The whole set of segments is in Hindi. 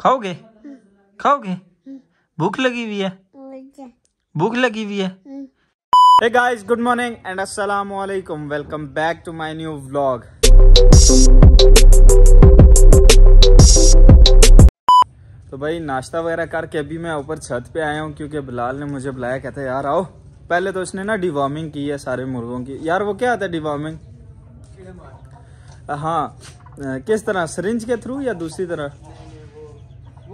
खाओगे खाओगे भूख लगी हुई है भूख लगी हुई है हम्म। Hey guys, good morning and assalamualaikum. Welcome back to my new vlog. तो भाई नाश्ता वगैरह करके अभी मैं ऊपर छत पे आया हूँ क्योंकि बिलाल ने मुझे बुलाया कहता है यार आओ पहले तो उसने ना डिवॉर्मिंग की है सारे मुर्गों की यार वो क्या आता है डिवॉर्मिंग हाँ किस तरह सरिंज के थ्रू या दूसरी तरह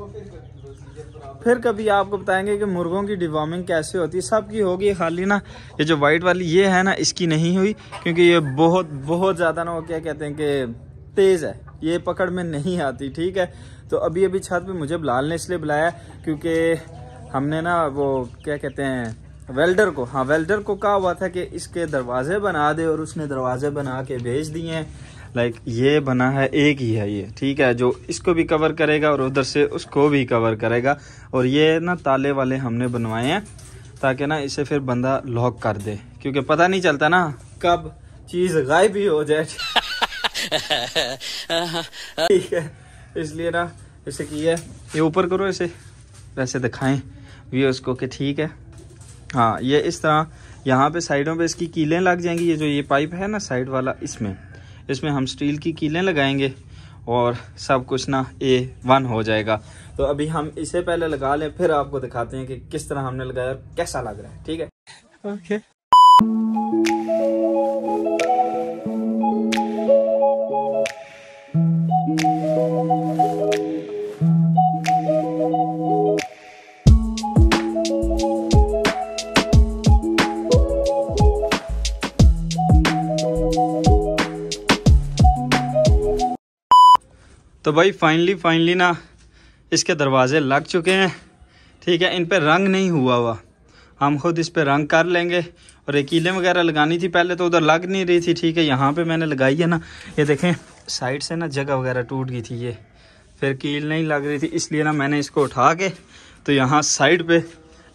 फिर कभी आपको बताएंगे कि मुर्गों की डिवॉर्मिंग कैसे होती है सब की होगी खाली ना ये जो वाइट वाली ये है ना इसकी नहीं हुई क्योंकि ये बहुत बहुत ज़्यादा ना वो क्या कहते हैं कि तेज़ है ये पकड़ में नहीं आती ठीक है तो अभी अभी छत पे मुझे बुलाल ने इसलिए बुलाया क्योंकि हमने ना वो क्या कहते हैं वेल्डर को हाँ वेल्डर को कहा हुआ था कि इसके दरवाजे बना दे और उसने दरवाजे बना के भेज दिए हैं लाइक ये बना है एक ही है ये ठीक है जो इसको भी कवर करेगा और उधर से उसको भी कवर करेगा और ये ना ताले वाले हमने बनवाए हैं ताकि ना इसे फिर बंदा लॉक कर दे क्योंकि पता नहीं चलता ना कब चीज़ गायब ही हो जाए ठीक है इसलिए ना इसे की है ये ऊपर करो इसे वैसे दिखाएं भी उसको कि ठीक है हाँ ये इस तरह यहाँ पे साइडों पे इसकी कीलें लग जाएंगी ये जो ये पाइप है ना साइड वाला इसमें इसमें हम स्टील की कीलें लगाएंगे और सब कुछ ना ए वन हो जाएगा तो अभी हम इसे पहले लगा लें फिर आपको दिखाते हैं कि किस तरह हमने लगाया और कैसा लग रहा है ठीक है ओके okay. तो भाई फाइनली फाइनली ना इसके दरवाज़े लग चुके हैं ठीक है इन पर रंग नहीं हुआ हुआ हम खुद इस पर रंग कर लेंगे और एक कीलें वगैरह लगानी थी पहले तो उधर लग नहीं रही थी ठीक है यहाँ पे मैंने लगाई है ना ये देखें साइड से ना जगह वगैरह टूट गई थी ये फिर कील नहीं लग रही थी इसलिए ना मैंने इसको उठा के तो यहाँ साइड पे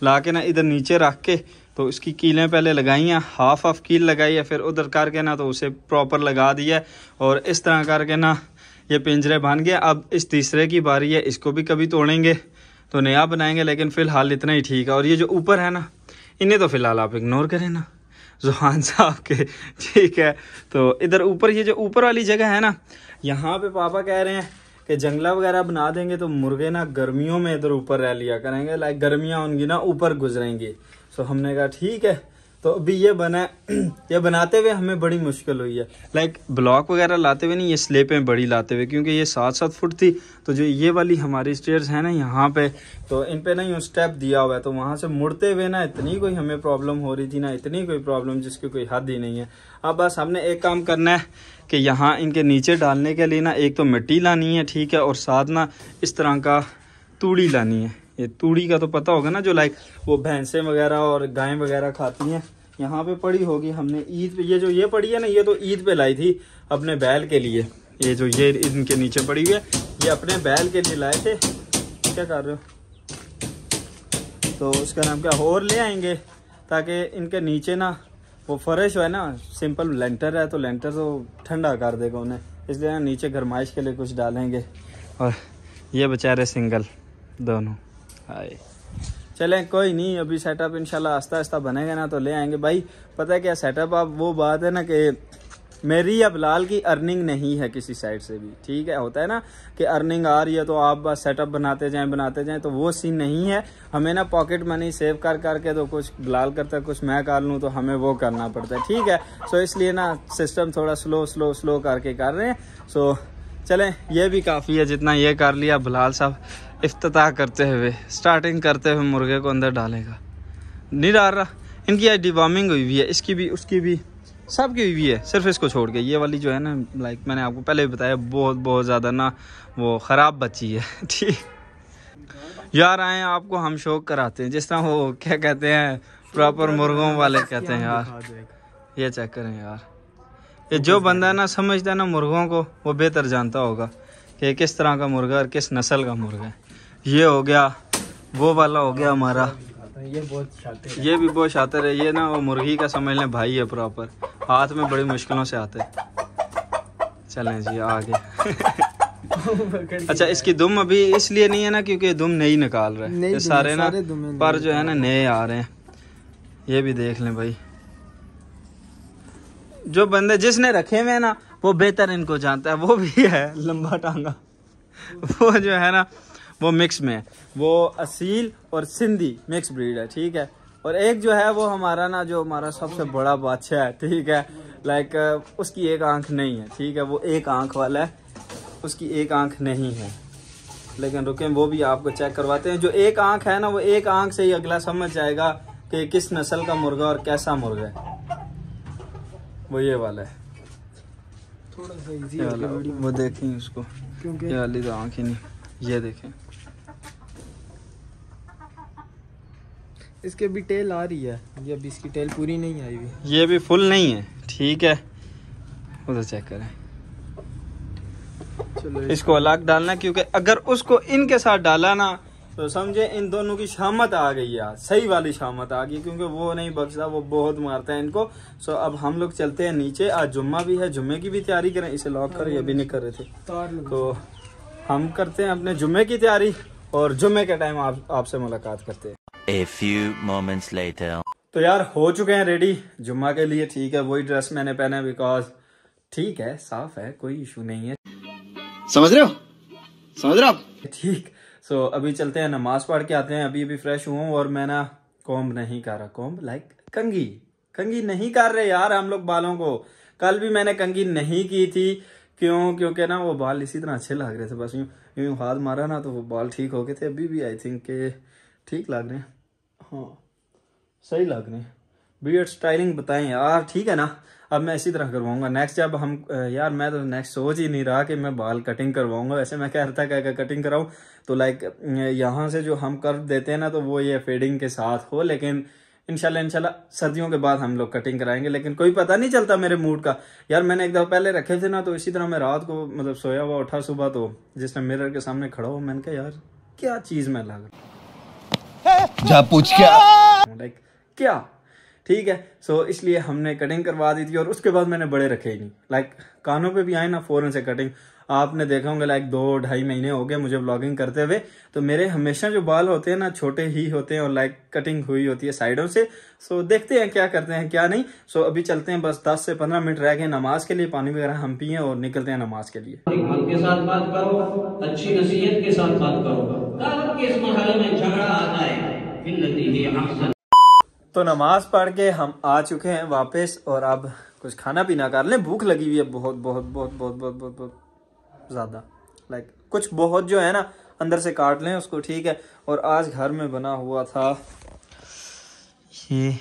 ला के ना इधर नीचे रख के तो उसकी कीलें पहले लगाई हैं हाफ ऑफ कील लगाई है फिर उधर करके ना तो उसे प्रॉपर लगा दिया और इस तरह करके ना ये पिंजरे बन गए अब इस तीसरे की बारी है इसको भी कभी तोड़ेंगे तो नया बनाएंगे लेकिन फ़िलहाल इतना ही ठीक है और ये जो ऊपर है ना इन्हें तो फ़िलहाल आप इग्नोर करें ना जुहान साहब के ठीक है तो इधर ऊपर ये जो ऊपर वाली जगह है ना यहाँ पे पापा कह रहे हैं कि जंगला वगैरह बना देंगे तो मुर्गे ना गर्मियों में इधर ऊपर रह लिया करेंगे लाइक गर्मियाँ उनकी ना ऊपर गुजरेंगी तो हमने कहा ठीक है तो अभी ये बना ये बनाते हुए हमें बड़ी मुश्किल हुई है लाइक ब्लॉक वगैरह लाते हुए नहीं ये स्लेपें बड़ी लाते हुए क्योंकि ये सात सात फुट थी तो जो ये वाली हमारी स्टेयर्स है ना यहाँ पे तो इन पे ना यूँ स्टेप दिया हुआ है तो वहाँ से मुड़ते हुए ना इतनी कोई हमें प्रॉब्लम हो रही थी ना इतनी कोई प्रॉब्लम जिसकी कोई हद ही नहीं है अब बस हमने एक काम करना है कि यहाँ इनके नीचे डालने के लिए ना एक तो मिट्टी लानी है ठीक है और साथ ना इस तरह का तूड़ी लानी है ये तूड़ी का तो पता होगा ना जो लाइक वो भैंसें वगैरह और गायें वगैरह खाती हैं यहाँ पे पड़ी होगी हमने ईद पे ये जो ये पड़ी है ना ये तो ईद पे लाई थी अपने बैल के लिए ये जो ये इनके नीचे पड़ी हुई है ये अपने बैल के लिए लाए थे क्या कर रहे हो तो उसका नाम क्या और ले आएंगे ताकि इनके नीचे ना वो फ्रेश है ना सिंपल लेंटर है तो लेंटर तो ठंडा कर देगा उन्हें इसलिए ना नीचे गरमाइश के लिए कुछ डालेंगे और ये बेचारे सिंगल दोनों हाय चलें कोई नहीं अभी सेटअप इनशाला आस्ता आस्ता बनेगा ना तो ले आएंगे भाई पता है क्या सेटअप आप वो बात है ना कि मेरी या बिलाल की अर्निंग नहीं है किसी साइड से भी ठीक है होता है ना कि अर्निंग आ रही है तो आप बस सेटअप बनाते जाएं बनाते जाएं तो वो सीन नहीं है हमें ना पॉकेट मनी सेव कर करके तो कुछ बिलाल करता कुछ मैं कर लूँ तो हमें वो करना पड़ता है ठीक है सो इसलिए ना सिस्टम थोड़ा स्लो स्लो स्लो करके कर रहे हैं सो चलें ये भी काफ़ी है जितना ये कर लिया बिलाल साहब अफ्ताह करते हुए स्टार्टिंग करते हुए मुर्गे को अंदर डालेगा नहीं डाल रहा इनकी आज डिबामिंग हुई हुई है इसकी भी उसकी भी सब की हुई है सिर्फ इसको छोड़ के ये वाली जो है ना लाइक मैंने आपको पहले भी बताया बहुत बहुत ज़्यादा ना वो ख़राब बची है ठीक यार आए आपको हम शौक कराते हैं जिस तरह वो क्या कहते हैं प्रॉपर मुर्गों वाले कहते हैं यार ये चेक करें यार ये जो बंदा ना समझता है ना मुर्गों को वो बेहतर जानता होगा कि किस तरह का मुर्गा और किस नस्ल का मुर्गा है ये हो गया वो वाला हो गया हमारा ये बहुत शातिर ये भी बहुत शातिर है ये ना वो मुर्गी का समझ लें भाई है प्रॉपर हाथ में बड़ी मुश्किलों से आते चलें जी आगे अच्छा इसकी दुम अभी इसलिए नहीं है ना क्योंकि दुम नहीं निकाल रहे ये सारे ना पर जो है ना नए आ रहे हैं ये भी देख लें भाई जो बंदे जिसने रखे हुए हैं ना वो बेहतर इनको जानता है वो भी है लंबा टांगा वो जो है ना वो मिक्स में है वो असील और सिंधी मिक्स ब्रीड है ठीक है और एक जो है वो हमारा ना जो हमारा सबसे बड़ा बादशाह है ठीक है लाइक उसकी एक आंख नहीं है ठीक है वो एक आंख वाला है उसकी एक आंख नहीं है लेकिन रुकें वो भी आपको चेक करवाते हैं जो एक आंख है ना वो एक आंख से ही अगला समझ जाएगा कि किस नस्ल का मुर्गा और कैसा मुर्गा है वो ये वाला है थोड़ा सा इजी वो देखें उसको क्योंकि तो आंख आँख ही नहीं ये देखें इसके अभी टेल आ रही है ये अभी इसकी टेल पूरी नहीं आई हुई ये भी फुल नहीं है ठीक है उधर चेक करें चलो इसको अलग डालना क्योंकि अगर उसको इनके साथ डाला ना तो समझे इन दोनों की शामत आ गई यार सही वाली शामत आ गई क्योंकि वो नहीं बख्शता वो बहुत मारता है इनको सो अब हम लोग चलते हैं नीचे आज जुम्मा भी है जुम्मे की भी तैयारी करें इसे लॉक कर ये भी नहीं कर रहे थे तो हम करते हैं अपने जुम्मे की तैयारी और जुम्मे के टाइम आप आपसे मुलाकात करते हैं A few moments later. तो यार हो चुके हैं रेडी जुम्मा के लिए ठीक है वही ड्रेस मैंने पहना है बिकॉज ठीक है साफ है कोई इशू नहीं है समझ रहे हो समझ रहे हो ठीक सो अभी चलते हैं नमाज पढ़ के आते हैं अभी अभी फ्रेश हुआ और मैं ना कॉम्ब नहीं कर रहा कॉम्ब लाइक कंगी कंगी नहीं कर रहे यार हम लोग बालों को कल भी मैंने कंगी नहीं की थी क्यों क्योंकि ना वो बाल इसी तरह अच्छे लग रहे थे बस यूं यूं हाथ मारा ना तो वो बाल ठीक हो गए थे अभी भी आई थिंक के ठीक लग रहे हैं हाँ सही लग रहे हैं बियड स्टाइलिंग बताएं यार ठीक है ना अब मैं इसी तरह करवाऊंगा नेक्स्ट जब हम यार मैं तो नेक्स्ट सोच ही नहीं रहा कि मैं बाल कटिंग करवाऊंगा वैसे मैं कह रहा था क्या कटिंग कराऊं तो लाइक यहाँ से जो हम कर देते हैं ना तो वो ये फेडिंग के साथ हो लेकिन इनशाला इनशाला सर्दियों के बाद हम लोग कटिंग कराएंगे लेकिन कोई पता नहीं चलता मेरे मूड का यार मैंने एक दफ़ा पहले रखे थे ना तो इसी तरह मैं रात को मतलब सोया हुआ उठा सुबह तो जिसने मिरर के सामने खड़ा हो मैंने कहा यार क्या चीज़ मैं लग रहा जा पूछ क्या लाइक क्या ठीक है सो so, इसलिए हमने कटिंग करवा दी थी और उसके बाद मैंने बड़े रखे ही नहीं लाइक कानों पे भी आए ना फ़ौरन से कटिंग आपने देखा होंगे लाइक दो ढाई महीने हो गए मुझे ब्लॉगिंग करते हुए तो मेरे हमेशा जो बाल होते हैं ना छोटे ही होते हैं और लाइक कटिंग हुई होती है साइडों से सो देखते हैं क्या करते हैं क्या नहीं सो अभी चलते हैं बस दस से पंद्रह मिनट रह गए नमाज के लिए पानी वगैरह हम पिए और निकलते हैं नमाज के लिए झगड़ा आता है तो नमाज पढ़ के हम आ चुके हैं वापस और अब कुछ खाना पीना कर लें भूख लगी हुई है बहुत बहुत बहुत बहुत बहुत बहुत बहुत ज़्यादा लाइक कुछ बहुत जो है ना अंदर से काट लें उसको ठीक है और आज घर में बना हुआ था ये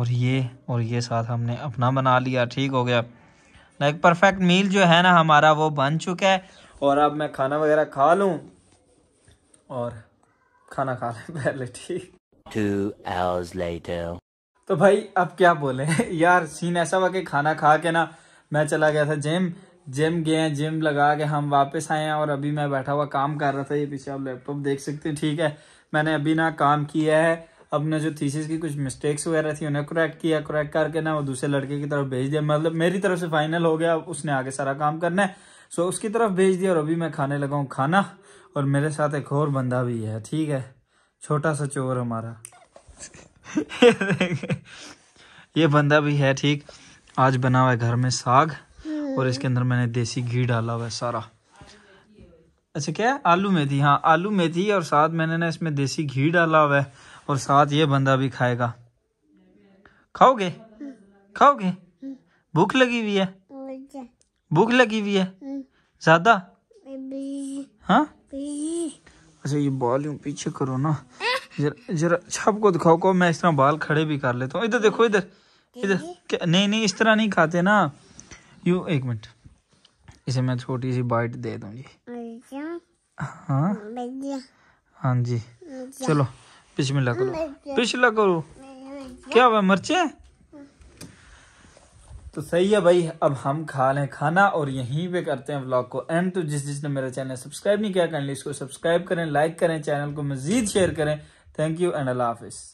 और ये और ये साथ हमने अपना बना लिया ठीक हो गया लाइक परफेक्ट मील जो है ना हमारा वो बन चुका है और अब मैं खाना वगैरह खा लूँ और खाना खा लें पहले ठीक टू आवर्स लेटर तो भाई अब क्या बोले यार सीन ऐसा हुआ कि खाना खा के ना मैं चला गया था जिम जिम गए हैं जिम लगा के हम वापस आए हैं और अभी मैं बैठा हुआ काम कर रहा था ये पीछे आप लैपटॉप देख सकते हैं ठीक है मैंने अभी ना काम किया है अपने जो थीसिस की कुछ मिस्टेक्स वगैरह थी उन्हें करेक्ट किया करेक्ट करके ना वो दूसरे लड़के की तरफ भेज दिया मतलब मेरी तरफ से फाइनल हो गया उसने आगे सारा काम करना है सो उसकी तरफ भेज दिया और अभी मैं खाने लगा हूँ खाना और मेरे साथ एक और बंदा भी है ठीक है छोटा सा चोर हमारा ये बंदा भी है ठीक आज बना हुआ है घर में साग और इसके अंदर मैंने देसी घी डाला हुआ है सारा अच्छा क्या आलू मेथी हाँ आलू मेथी और साथ मैंने ना इसमें देसी घी डाला हुआ है और साथ ये बंदा भी खाएगा खाओगे खाओगे भूख लगी हुई है भूख लगी हुई है ज्यादा हाँ अच्छा ये बाल यूँ पीछे करो ना जरा जरा छाप को दिखाओ को मैं इस तरह बाल खड़े भी कर लेता हूँ इधर देखो इधर इधर नहीं नहीं इस तरह नहीं खाते ना यू एक मिनट इसे मैं छोटी सी बाइट दे दूँ जी अच्छा। हाँ हाँ जी चलो पिछमिला करो पिछला करो क्या हुआ मर्चे तो सही है भाई अब हम खा लें खाना और यहीं पे करते हैं व्लॉग को एंड तो जिस जिसने मेरा चैनल सब्सक्राइब नहीं किया काइंडली इसको सब्सक्राइब करें लाइक करें चैनल को मजीद शेयर करें थैंक यू एंड अल्लाह हाफिज़